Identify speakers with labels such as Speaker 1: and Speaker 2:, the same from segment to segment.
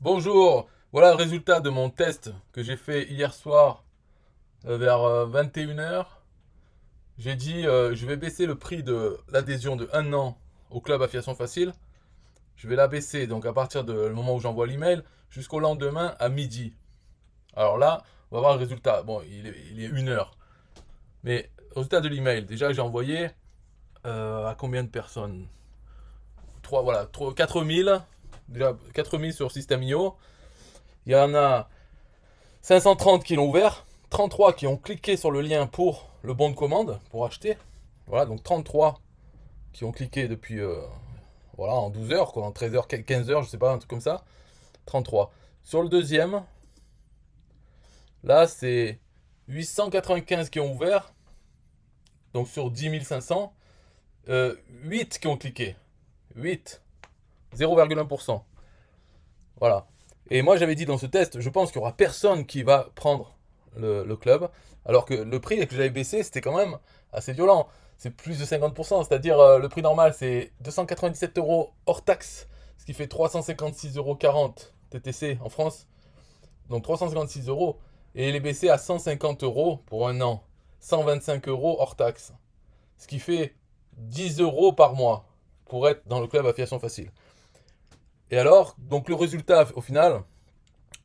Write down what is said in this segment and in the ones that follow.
Speaker 1: Bonjour, voilà le résultat de mon test que j'ai fait hier soir euh, vers 21h. Euh, j'ai dit euh, je vais baisser le prix de l'adhésion de 1 an au club affiliation facile. Je vais la baisser donc à partir du moment où j'envoie l'email jusqu'au lendemain à midi. Alors là, on va voir le résultat. Bon, il est, il une heure. Mais résultat de l'email, déjà j'ai envoyé à combien de personnes 3, voilà, 4000 4000 sur System.io. Il y en a 530 qui l'ont ouvert, 33 qui ont cliqué sur le lien pour le bon de commande, pour acheter. Voilà, donc 33 qui ont cliqué depuis, euh, voilà, en 12 heures, quoi, en 13 h 15 heures, je sais pas, un truc comme ça. 33. Sur le deuxième, là, c'est 895 qui ont ouvert, donc sur 10 500, 8 qui ont cliqué. 8. 0,1%. Voilà. Et moi, j'avais dit dans ce test, je pense qu'il n'y aura personne qui va prendre le, club, alors que le prix que j'avais baissé, c'était quand même assez violent. C'est plus de 50%, c'est-à-dire euh, le prix normal, c'est 297 euros hors taxe, ce qui fait 356,40 euros TTC en France. Donc 356 euros. Et il est baissé à 150 euros pour un an. 125 euros hors taxe. Ce qui fait 10 euros par mois pour être dans le club affiliation facile. Et alors, donc le résultat au final,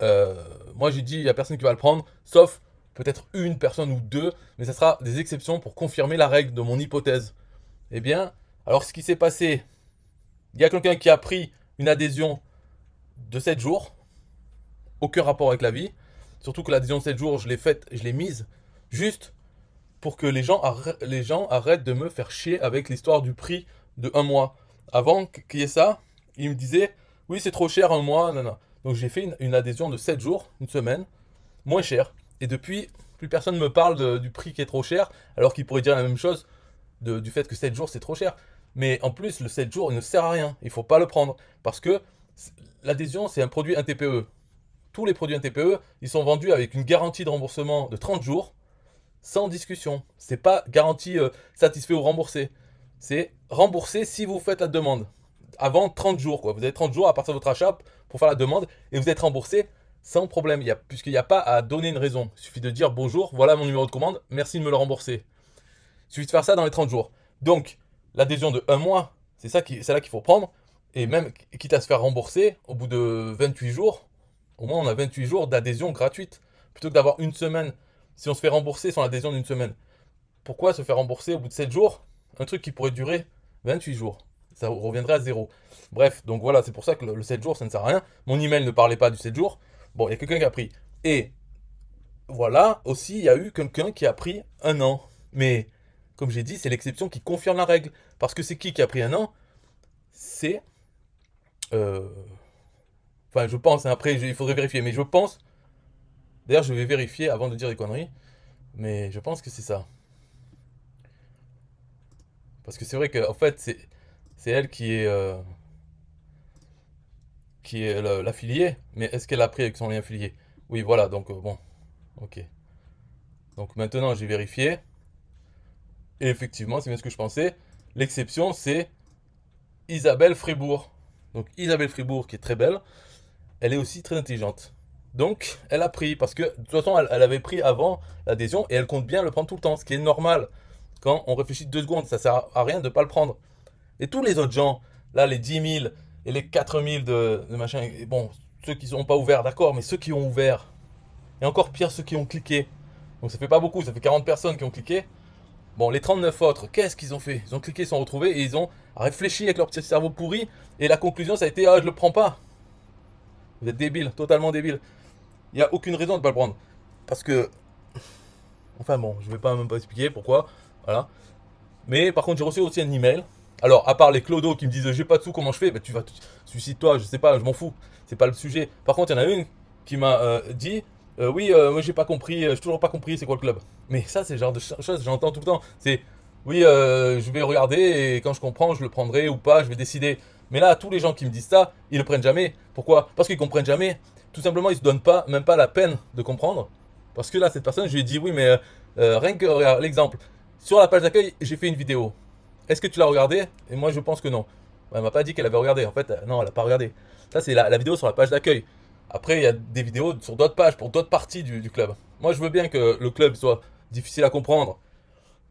Speaker 1: euh, moi j'ai dit, il n'y a personne qui va le prendre, sauf peut-être une personne ou deux, mais ça sera des exceptions pour confirmer la règle de mon hypothèse. Eh bien, alors ce qui s'est passé, il y a quelqu'un qui a pris une adhésion de 7 jours, aucun rapport avec la vie, surtout que l'adhésion de 7 jours, je l'ai faite, je l'ai mise, juste pour que les gens, les gens arrêtent de me faire chier avec l'histoire du prix de un mois. Avant qu'il y ait ça, il me disait, oui, c'est trop cher un mois, non. Donc j'ai fait une, adhésion de 7 jours, une semaine, moins cher. Et depuis, plus personne ne me parle du prix qui est trop cher, alors qu'il pourrait dire la même chose du fait que 7 jours c'est trop cher. Mais en plus, le 7 jours il ne sert à rien, il faut pas le prendre. Parce que l'adhésion, c'est un produit NTPE. Tous les produits NTPE, ils sont vendus avec une garantie de remboursement de 30 jours, sans discussion. C'est pas garantie euh, satisfait ou remboursé. C'est remboursé si vous faites la demande avant 30 jours. Quoi. Vous avez 30 jours à partir de votre achat pour faire la demande et vous êtes remboursé sans problème, puisqu'il n'y a pas à donner une raison. Il suffit de dire bonjour, voilà mon numéro de commande, merci de me le rembourser. Il suffit de faire ça dans les 30 jours. Donc, l'adhésion de un mois, c'est ça c'est là qu'il faut prendre. Et même, quitte à se faire rembourser, au bout de 28 jours, au moins on a 28 jours d'adhésion gratuite. Plutôt que d'avoir une semaine, si on se fait rembourser sans l'adhésion d'une semaine. Pourquoi se faire rembourser au bout de 7 jours un truc qui pourrait durer 28 jours ça reviendrait à zéro. Bref, donc voilà, c'est pour ça que le, 7 jours, ça ne sert à rien. Mon email ne parlait pas du 7 jours. Bon, il y a quelqu'un qui a pris. Et voilà, aussi, il y a eu quelqu'un qui a pris un an. Mais comme j'ai dit, c'est l'exception qui confirme la règle. Parce que c'est qui qui a pris un an C'est. Euh, enfin, je pense, hein, après, il faudrait vérifier, mais je pense. D'ailleurs, je vais vérifier avant de dire des conneries. Mais je pense que c'est ça. Parce que c'est vrai que, en fait, c'est c'est elle qui est, euh, qui est l'affiliée, mais est-ce qu'elle a pris avec son lien affilié Oui, voilà, donc euh, bon, ok. Donc maintenant, j'ai vérifié. Et effectivement, c'est bien ce que je pensais. L'exception, c'est Isabelle Fribourg. Donc Isabelle Fribourg, qui est très belle, elle est aussi très intelligente. Donc, elle a pris, parce que de toute façon, elle, avait pris avant l'adhésion et elle compte bien le prendre tout le temps, ce qui est normal. Quand on réfléchit deux secondes, ça sert à rien de ne pas le prendre. Et tous les autres gens, là, les 10 000 et les 4 000 de, machin, bon, ceux qui n'ont pas ouvert, d'accord, mais ceux qui ont ouvert, et encore pire, ceux qui ont cliqué. Donc ça fait pas beaucoup, ça fait 40 personnes qui ont cliqué. Bon, les 39 autres, qu'est-ce qu'ils ont fait Ils ont cliqué, ils sont retrouvés et ils ont réfléchi avec leur petit cerveau pourri. Et la conclusion, ça a été Ah, je le prends pas. Vous êtes débile, totalement débile. Il n'y a aucune raison de ne pas le prendre. Parce que. Enfin bon, je ne vais pas même pas expliquer pourquoi. Voilà. Mais par contre, j'ai reçu aussi un email alors, à part les clodos qui me disent j'ai pas de sous, comment je fais bah, Tu vas, suicide-toi, je sais pas, je m'en fous. C'est pas le sujet. Par contre, il y en a une qui m'a euh, dit euh, Oui, euh, moi j'ai pas compris, j'ai toujours pas compris c'est quoi le club. Mais ça, c'est le genre de choses j'entends tout le temps. C'est Oui, je vais regarder et quand je comprends, je le prendrai ou pas, je vais décider. Mais là, tous les gens qui me disent ça, ils le prennent jamais. Pourquoi Parce qu'ils comprennent jamais. Tout simplement, ils se donnent pas, même pas la peine de comprendre. Parce que là, cette personne, je lui ai dit Oui, mais rien que l'exemple. Sur la page d'accueil, j'ai fait une vidéo. Est-ce que tu l'as regardé Et moi, je pense que non. Elle m'a pas dit qu'elle avait regardé. En fait, euh, non, elle n'a pas regardé. Ça, c'est la, vidéo sur la page d'accueil. Après, il y a des vidéos sur d'autres pages, pour d'autres parties du, club. Moi, je veux bien que le club soit difficile à comprendre.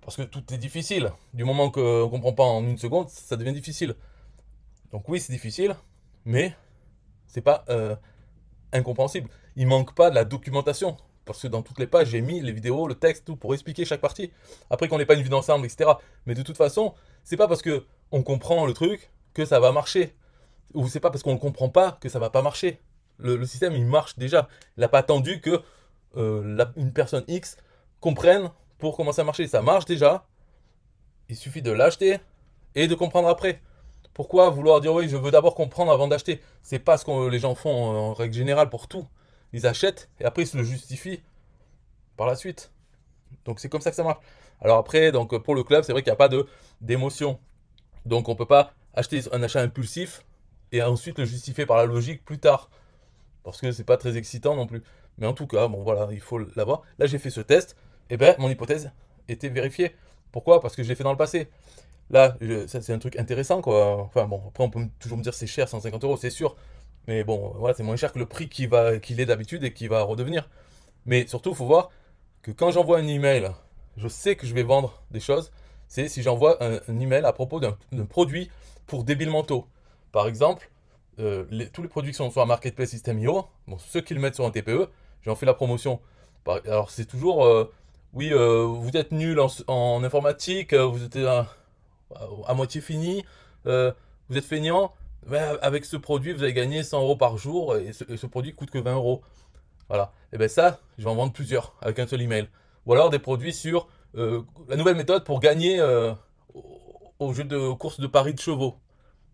Speaker 1: Parce que tout est difficile. Du moment qu'on ne comprend pas en une seconde, ça devient difficile. Donc oui, c'est difficile, mais c'est pas euh, incompréhensible. Il manque pas de la documentation parce que dans toutes les pages, j'ai mis les vidéos, le texte, tout, pour expliquer chaque partie. Après qu'on n'ait pas une vidéo ensemble, etc. Mais de toute façon, c'est pas parce que on comprend le truc que ça va marcher. Ou c'est pas parce qu'on ne comprend pas que ça va pas marcher. Le, système, il marche déjà. Il n'a pas attendu que euh, une personne X comprenne pour commencer à marcher. Ça marche déjà. Il suffit de l'acheter et de comprendre après. Pourquoi vouloir dire oui, je veux d'abord comprendre avant d'acheter C'est pas ce que les gens font euh, en règle générale pour tout ils achètent et après ils se le justifient par la suite. Donc c'est comme ça que ça marche. Alors après, donc pour le club, c'est vrai qu'il n'y a pas d'émotion. Donc on ne peut pas acheter un achat impulsif et ensuite le justifier par la logique plus tard. Parce que c'est pas très excitant non plus. Mais en tout cas, bon voilà, il faut l'avoir. Là j'ai fait ce test, et eh ben mon hypothèse était vérifiée. Pourquoi Parce que je l'ai fait dans le passé. Là, c'est un truc intéressant quoi. Enfin bon, après on peut toujours me dire c'est cher, 150 euros, c'est sûr. Mais bon, voilà, c'est moins cher que le prix qu'il est d'habitude et qui va redevenir. Mais surtout, il faut voir que quand j'envoie un email, je sais que je vais vendre des choses. C'est si j'envoie un, email à propos d'un produit pour débiles mentaux. Par exemple, euh, tous les produits qui sont sur un marketplace System.io, bon, ceux qui le mettent sur un TPE, j'en fais la promotion. alors c'est toujours, euh, oui, euh, vous êtes nul en, informatique, vous êtes à, à moitié fini, vous êtes feignant, avec ce produit, vous allez gagner 100 euros par jour et ce, produit coûte que 20 euros. Voilà. Et eh bien ça, je vais en vendre plusieurs avec un seul email. Ou alors des produits sur euh, la nouvelle méthode pour gagner euh, au jeu de course de paris de chevaux.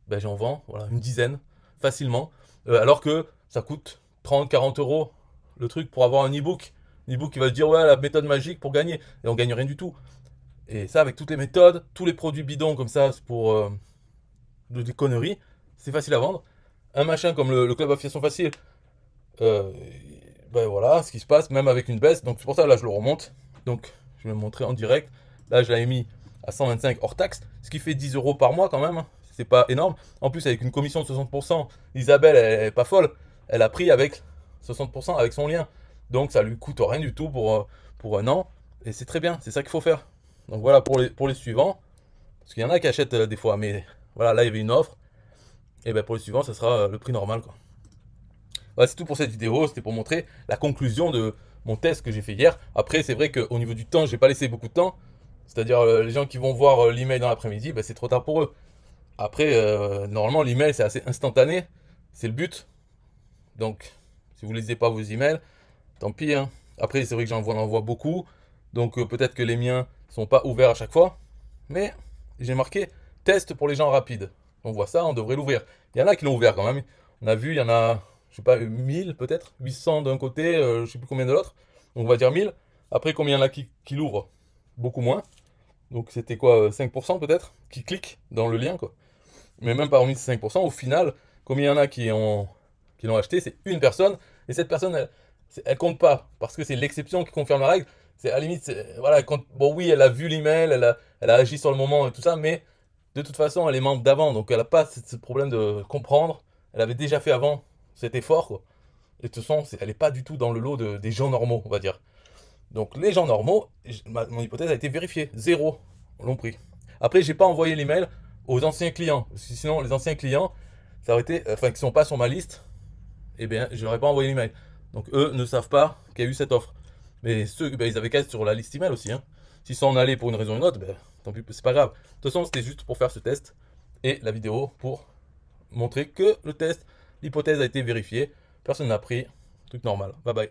Speaker 1: Ben, j'en vends voilà, une dizaine facilement. Euh, alors que ça coûte 30, 40 euros le truc pour avoir un e-book. Un e-book qui va se dire ouais, la méthode magique pour gagner. Et on gagne rien du tout. Et ça, avec toutes les méthodes, tous les produits bidons comme ça, c'est pour des conneries, c'est facile à vendre. Un machin comme le, club affiliation facile, euh, ben voilà ce qui se passe, même avec une baisse. Donc c'est pour ça, là, je le remonte. Donc je vais le montrer en direct. Là, je l'avais mis à 125 hors taxe, ce qui fait 10 euros par mois quand même. Hein. C'est pas énorme. En plus, avec une commission de 60%, Isabelle, elle, est pas folle. Elle a pris avec 60% avec son lien. Donc ça lui coûte rien du tout pour, euh, pour un an. Et c'est très bien, c'est ça qu'il faut faire. Donc voilà pour les, pour les suivants. Parce qu'il y en a qui achètent euh, des fois, mais voilà, là il y avait une offre. Et ben pour le suivant, ça sera euh, le prix normal. Quoi. Voilà, c'est tout pour cette vidéo. C'était pour montrer la conclusion de mon test que j'ai fait hier. Après, c'est vrai qu'au niveau du temps, je j'ai pas laissé beaucoup de temps. C'est-à-dire, euh, les gens qui vont voir euh, l'email dans l'après-midi, ben, c'est trop tard pour eux. Après, normalement, l'email, c'est assez instantané. C'est le but. Donc, si vous ne lisez pas vos emails, tant pis. Hein. Après, c'est vrai que j'en envoie beaucoup. Donc, peut-être que les miens sont pas ouverts à chaque fois. Mais j'ai marqué test pour les gens rapides on voit ça, on devrait l'ouvrir. Il y en a qui l'ont ouvert quand même. On a vu, il y en a, je sais pas, 1000 peut-être, 800 d'un côté, euh, je sais plus combien de l'autre. On va dire 1000. Après, combien il y en a qui, qui l'ouvrent Beaucoup moins. Donc c'était quoi 5% euh, peut-être Qui cliquent dans le lien quoi. Mais même parmi ces 5%, au final, combien il y en a qui ont qui l'ont acheté C'est une personne. Et cette personne, elle, compte pas. Parce que c'est l'exception qui confirme la règle. C'est à la limite, voilà, elle bon oui, elle a vu l'email, elle elle a agi sur le moment et tout ça, mais de toute façon, elle est membre d'avant, donc elle n'a pas ce problème de comprendre. Elle avait déjà fait avant cet effort, Et de toute façon, elle n'est pas du tout dans le lot des gens normaux, on va dire. Donc les gens normaux, mon hypothèse a été vérifiée. Zéro l'ont pris. Après, j'ai pas envoyé l'email aux anciens clients. sinon, les anciens clients, ça aurait été, euh, enfin, qui sont pas sur ma liste, eh bien, je n'aurais pas envoyé l'email. Donc eux ne savent pas qu'il y a eu cette offre. Mais ceux, ben, ils avaient qu'à sur la liste email aussi. Hein. Si s'en allait pour une raison ou une autre, ben, tant pis, c'est pas grave. De toute façon, c'était juste pour faire ce test et la vidéo pour montrer que le test, l'hypothèse a été vérifiée, personne n'a pris, truc normal. Bye bye.